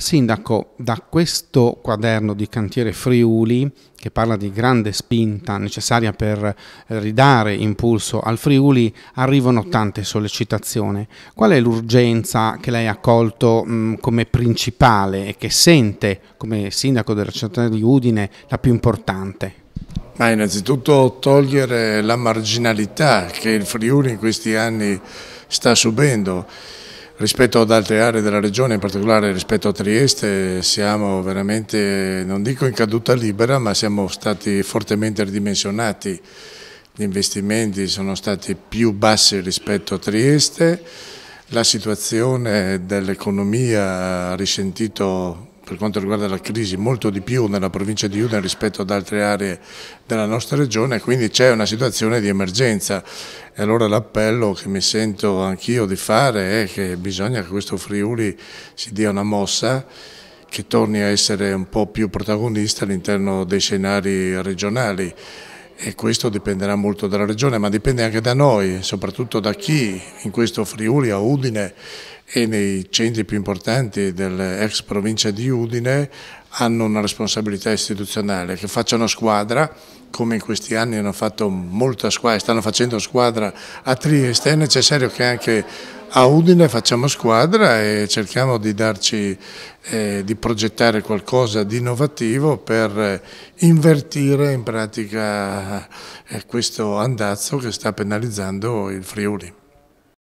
Sindaco, da questo quaderno di Cantiere Friuli, che parla di grande spinta necessaria per eh, ridare impulso al Friuli, arrivano tante sollecitazioni. Qual è l'urgenza che lei ha colto mh, mm, come principale e che sente come sindaco della città di Udine la più importante? Ma innanzitutto togliere la marginalità che il Friuli in questi anni sta subendo Rispetto ad altre aree della regione, in particolare rispetto a Trieste, siamo veramente, non dico in caduta libera, ma siamo stati fortemente ridimensionati. Gli investimenti sono stati più bassi rispetto a Trieste, la situazione dell'economia ha risentito per quanto riguarda la crisi molto di più nella provincia di Udine rispetto ad altre aree della nostra regione, quindi c'è una situazione di emergenza e allora l'appello che mi sento anch'io di fare è che bisogna che questo Friuli si dia una mossa che torni a essere un po' più protagonista all'interno dei scenari regionali e questo dipenderà molto dalla regione, ma dipende anche da noi, soprattutto da chi in questo Friuli, a Udine e nei centri più importanti dell'ex provincia di Udine hanno una responsabilità istituzionale, che facciano squadra, come in questi anni hanno fatto molta squadra, stanno facendo squadra a Trieste, è necessario che anche a Udine facciamo squadra e cerchiamo di, darci, eh, di progettare qualcosa di innovativo per eh, invertire in pratica eh, questo andazzo che sta penalizzando il Friuli.